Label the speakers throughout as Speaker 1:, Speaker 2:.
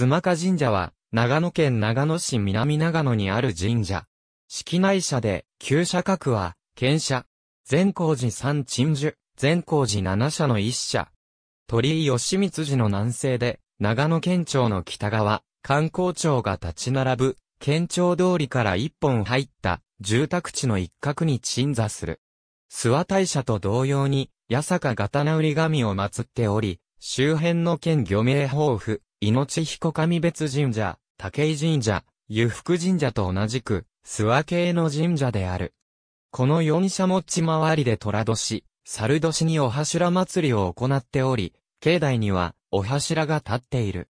Speaker 1: 妻磨神社は、長野県長野市南長野にある神社。式内社で、旧社格は、県社。善光寺三鎮守、善光寺七社の一社。鳥居義光寺の南西で、長野県庁の北側、観光庁が立ち並ぶ、県庁通りから一本入った、住宅地の一角に鎮座する。諏訪大社と同様に、八坂刀売り神を祀っており、周辺の県漁名豊富、命彦神別神社、武井神社、湯福神社と同じく、諏訪系の神社である。この四社持ち回りで虎年、猿年にお柱祭りを行っており、境内には、お柱が立っている。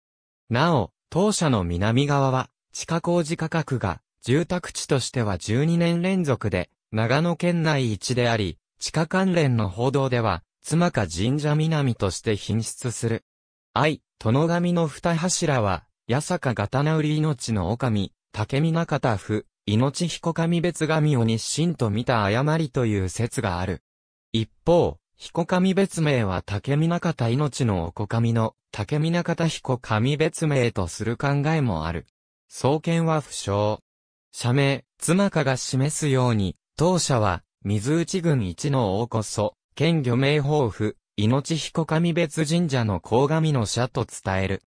Speaker 1: なお、当社の南側は、地下工事価格が、住宅地としては12年連続で、長野県内一であり、地下関連の報道では、妻か神社南として品質する。愛、殿神の二柱は、八坂刀売り命の狼、武竹見中田府、命彦神別神を日清と見た誤りという説がある。一方、彦神別名は竹見中田命のお子神の竹見中田彦神別名とする考えもある。創建は不詳。社名、妻家が示すように、当社は、水内郡一の王こそ、県漁名豊富、命彦神別神社の甲神の社と伝える。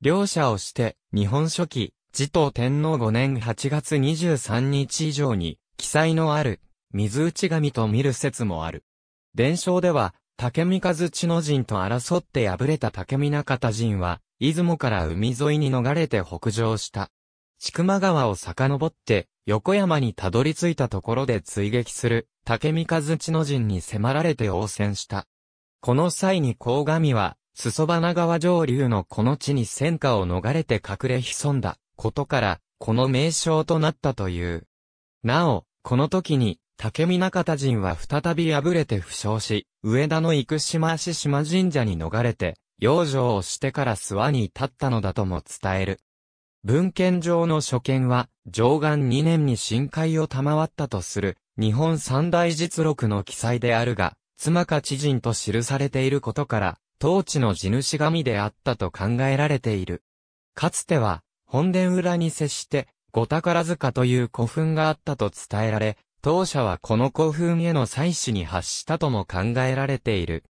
Speaker 1: 両者をして、日本書紀、持統天皇5年8月23日以上に、記載のある、水内神と見る説もある。伝承では、竹見和知の陣と争って敗れた竹見中田陣は、出雲から海沿いに逃れて北上した。千曲川を遡って、横山にたどり着いたところで追撃する、竹見和知の陣に迫られて応戦した。この際に鴻上は、裾花川上流のこの地に戦火を逃れて隠れ潜んだことから、この名称となったという。なお、この時に、竹見中田人は再び敗れて負傷し、上田の生島足島神社に逃れて、養生をしてから諏訪に至ったのだとも伝える。文献上の所見は、上岸2年に深海を賜ったとする、日本三大実録の記載であるが、妻か知人と記されていることから、当地の地主神であったと考えられている。かつては、本殿裏に接して、五宝塚という古墳があったと伝えられ、当社はこの古墳への祭祀に発したとも考えられている。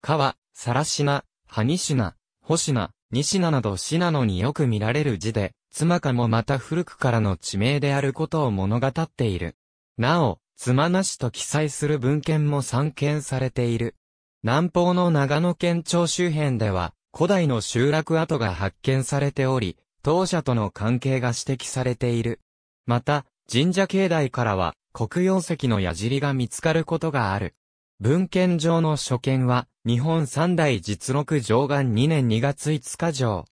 Speaker 1: 川、更品、埴品、星名、西名などなのによく見られる字で、妻かもまた古くからの地名であることを物語っている。なお、妻なしと記載する文献も散見されている。南方の長野県庁周辺では、古代の集落跡が発見されており、当社との関係が指摘されている。また、神社境内からは、黒曜石の矢尻が見つかることがある。文献上の所見は、日本三大実録上岸2年2月5日上。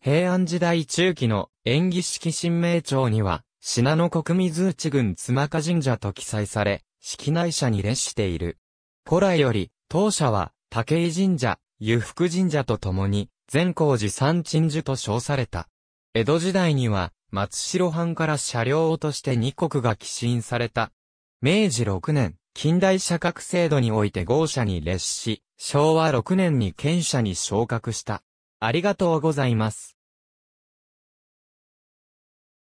Speaker 1: 平安時代中期の演技式神明帳には、信濃国水内郡妻賀神社と記載され、式内社に列している。古来より、当社は、武井神社、湯福神社と共に、善光寺三鎮寺と称された。江戸時代には、松代藩から車両を落として二国が寄進された。明治6年、近代社格制度において豪社に列し、昭和6年に県社に昇格した。ありがとうございます。